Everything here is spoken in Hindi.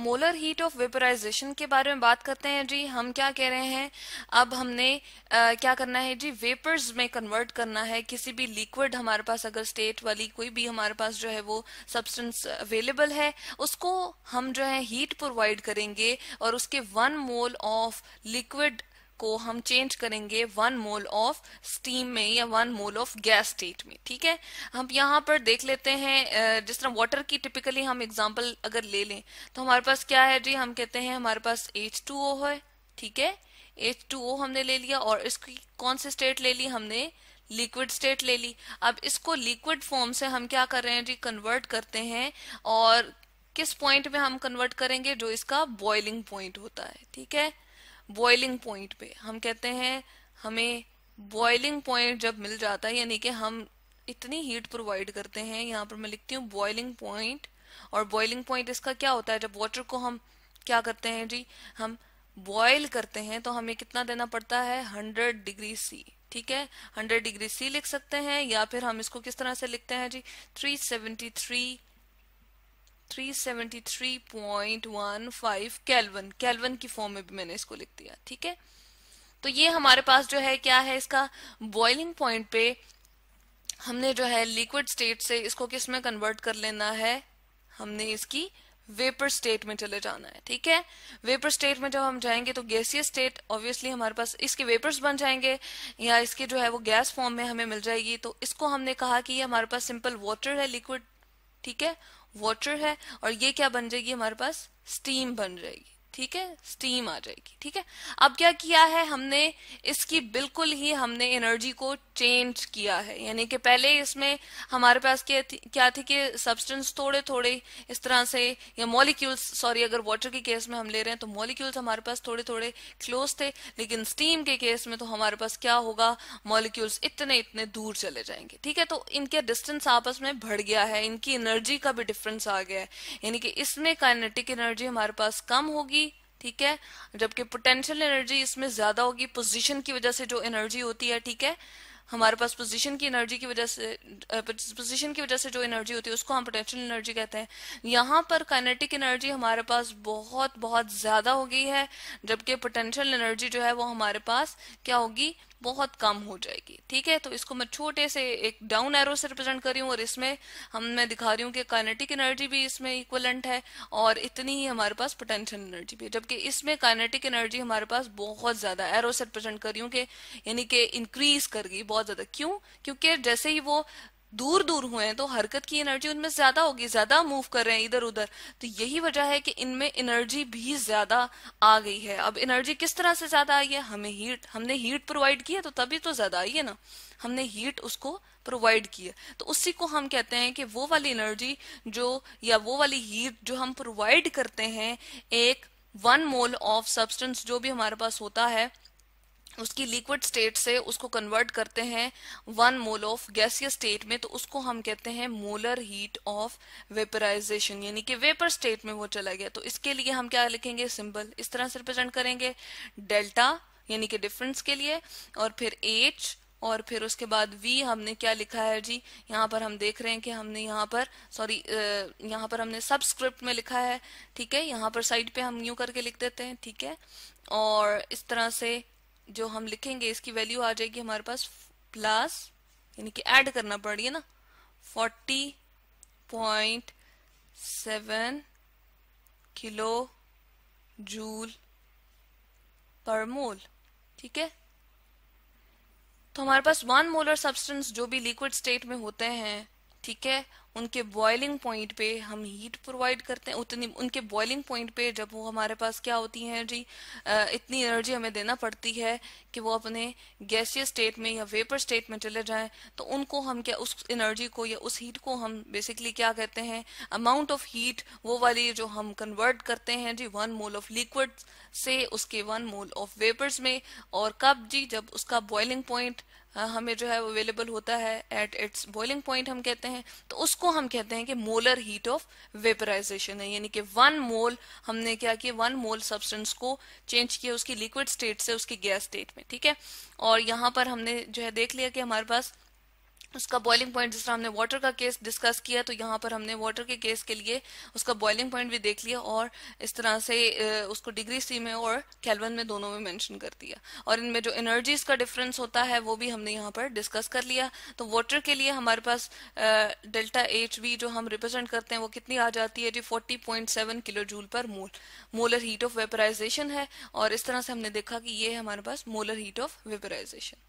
मोलर हीट ऑफ वेपराइजेशन के बारे में बात करते हैं जी हम क्या कह रहे हैं अब हमने आ, क्या करना है जी वेपर्स में कन्वर्ट करना है किसी भी लिक्विड हमारे पास अगर स्टेट वाली कोई भी हमारे पास जो है वो सब्सटेंस अवेलेबल है उसको हम जो है हीट प्रोवाइड करेंगे और उसके वन मोल ऑफ लिक्विड को हम चेंज करेंगे वन मोल ऑफ स्टीम में या one mole of gas state में ठीक है हम यहाँ पर देख लेते हैं जिस तरह वाटर की टिपिकली हम एग्जाम्पल अगर ले लें तो हमारे पास क्या है जी हम कहते हैं हमारे पास एच टू ओ है ठीक है एच टू ओ हमने ले लिया और इसकी कौन सी स्टेट ले ली हमने लिक्विड स्टेट ले ली अब इसको लिक्विड फॉर्म से हम क्या कर रहे हैं जी कन्वर्ट करते हैं और किस पॉइंट में हम कन्वर्ट करेंगे जो इसका बॉइलिंग पॉइंट होता है ठीक है बॉइलिंग पॉइंट पे हम कहते हैं हमें बॉइलिंग पॉइंट जब मिल जाता है यानी कि हम इतनी हीट प्रोवाइड करते हैं यहाँ पर मैं लिखती हूँ बॉइलिंग पॉइंट और बॉइलिंग पॉइंट इसका क्या होता है जब वाटर को हम क्या करते हैं जी हम बॉइल करते हैं तो हमें कितना देना पड़ता है हंड्रेड डिग्री सी ठीक है हंड्रेड डिग्री सी लिख सकते हैं या फिर हम इसको किस तरह से लिखते हैं जी three seventy three 373.15 kelvin kelvin की फॉर्म में भी मैंने इसको लिख दिया ठीक है तो ये हमारे पास जो है क्या है इसका बॉइलिंग पॉइंट पे हमने जो है लिक्विड स्टेट से इसको किस में कन्वर्ट कर लेना है हमने इसकी वेपर स्टेट में चले जाना है ठीक है वेपर स्टेट में जब हम जाएंगे तो गैसीय स्टेट ऑब्वियसली हमारे पास इसके वेपर्स बन जाएंगे या इसके जो है वो गैस फॉर्म में हमें मिल जाएगी तो इसको हमने कहा कि ये हमारे पास सिंपल वाटर है लिक्विड ठीक है वाटर है और ये क्या बन जाएगी हमारे पास स्टीम बन जाएगी ठीक है स्टीम आ जाएगी ठीक है अब क्या किया है हमने इसकी बिल्कुल ही हमने एनर्जी को चेंज किया है यानी कि पहले इसमें हमारे पास क्या थी क्या थी कि सब्सटेंस थोड़े थोड़े इस तरह से या मॉलिक्यूल्स सॉरी अगर वाटर के केस में हम ले रहे हैं तो मॉलिक्यूल्स हमारे पास थोड़े थोड़े क्लोज थे लेकिन स्टीम के केस में तो हमारे पास क्या होगा मॉलिक्यूल्स इतने इतने दूर चले जाएंगे ठीक है तो इनके डिस्टेंस आपस में बढ़ गया है इनकी एनर्जी का भी डिफरेंस आ गया है यानी कि इसमें काइनेटिक एनर्जी हमारे पास कम होगी ठीक है जबकि पोटेंशियल एनर्जी इसमें ज्यादा होगी पोजीशन की वजह से जो एनर्जी होती है ठीक है हमारे पास पोजीशन की एनर्जी की वजह से पोजीशन की वजह से जो एनर्जी होती है उसको हम पोटेंशियल एनर्जी कहते हैं यहाँ पर काइनेटिक एनर्जी हमारे पास बहुत बहुत ज्यादा हो गई है जबकि पोटेंशियल एनर्जी जो है वो हमारे पास क्या होगी बहुत कम हो जाएगी ठीक है तो इसको मैं छोटे से एक डाउन एरो से रिप्रेजेंट कर रही हूँ और इसमें हम मैं दिखा रही हूँ कि काइनेटिक एनर्जी भी इसमें इक्वलेंट है और इतनी ही हमारे पास पोटेंशियल एनर्जी भी है जबकि इसमें काइनेटिक एनर्जी हमारे पास बहुत ज्यादा एरो से रिप्रेजेंट कर रही हूँ कि यानी कि इंक्रीज कर गई बहुत ज्यादा क्यों क्योंकि जैसे ही वो दूर दूर हुए हैं तो हरकत की एनर्जी उनमें ज्यादा होगी ज्यादा मूव कर रहे हैं इधर उधर तो यही वजह है कि इनमें एनर्जी भी ज्यादा आ गई है अब एनर्जी किस तरह से ज्यादा आई है हमें हीट हमने हीट प्रोवाइड किया तो तभी तो ज्यादा आई है ना हमने हीट उसको प्रोवाइड किया तो उसी को हम कहते हैं कि वो वाली एनर्जी जो या वो वाली हीट जो हम प्रोवाइड करते हैं एक वन मोल ऑफ सब्सटेंस जो भी हमारे पास होता है उसकी लिक्विड स्टेट से उसको कन्वर्ट करते हैं one mole of gaseous state में तो उसको हम कहते हैं मोलर हीट ऑफ वेपराइजेशन यानी कि वेपर स्टेट में वो चला गया तो इसके लिए हम क्या लिखेंगे सिंबल इस तरह से रिप्रेजेंट करेंगे डेल्टा यानी कि डिफरेंस के लिए और फिर एच और फिर उसके बाद v हमने क्या लिखा है जी यहाँ पर हम देख रहे हैं कि हमने यहाँ पर सॉरी यहाँ पर हमने सबस्क्रिप्ट में लिखा है ठीक है यहाँ पर साइड पे हम यू करके लिख देते हैं ठीक है और इस तरह से जो हम लिखेंगे इसकी वैल्यू आ जाएगी हमारे पास प्लस यानी कि ऐड करना पड़ रही है ना forty point seven kilo joule per mole ठीक है तो हमारे पास वन मोलर सब्सटेंस जो भी लिक्विड स्टेट में होते हैं ठीक है उनके बॉइलिंग पॉइंट पे हम हीट प्रोवाइड करते हैं उतनी उनके बॉइलिंग पॉइंट पे जब वो हमारे पास क्या होती है जी इतनी एनर्जी हमें देना पड़ती है कि वो अपने गैसीय स्टेट में या वेपर स्टेट में चले जाएं तो उनको हम क्या उस एनर्जी को या उस हीट को हम बेसिकली क्या कहते हैं अमाउंट ऑफ हीट वो वाली जो हम कन्वर्ट करते हैं जी वन मोल ऑफ लिक्विड से उसके वन मोल ऑफ वेपर्स में और कब जी जब उसका बॉइलिंग पॉइंट हमें जो है अवेलेबल होता है एट इट्स बॉइलिंग पॉइंट हम कहते हैं तो उस उसको हम कहते हैं कि मोलर हीट ऑफ वेपराइजेशन है यानी कि वन मोल हमने क्या किया वन मोल सब्सटेंस को चेंज किया उसकी लिक्विड स्टेट से उसकी गैस स्टेट में ठीक है और यहाँ पर हमने जो है देख लिया कि हमारे पास उसका बॉइलिंग पॉइंट जिस तरह हमने वाटर का केस डिस्कस किया तो यहाँ पर हमने वाटर के केस के लिए उसका बॉइलिंग पॉइंट भी देख लिया और इस तरह से उसको डिग्री सी में और कैलवन में दोनों में मेंशन कर दिया और इनमें जो एनर्जीज का डिफरेंस होता है वो भी हमने यहाँ पर डिस्कस कर लिया तो वाटर के लिए हमारे पास डेल्टा एच वी जो हम रिप्रेजेंट करते हैं वो कितनी आ जाती है जी forty point seven kilo joule per mole molar heat of vaporisation है और इस तरह से हमने देखा कि ये है हमारे पास मोलर हीट ऑफ वेपराइजेशन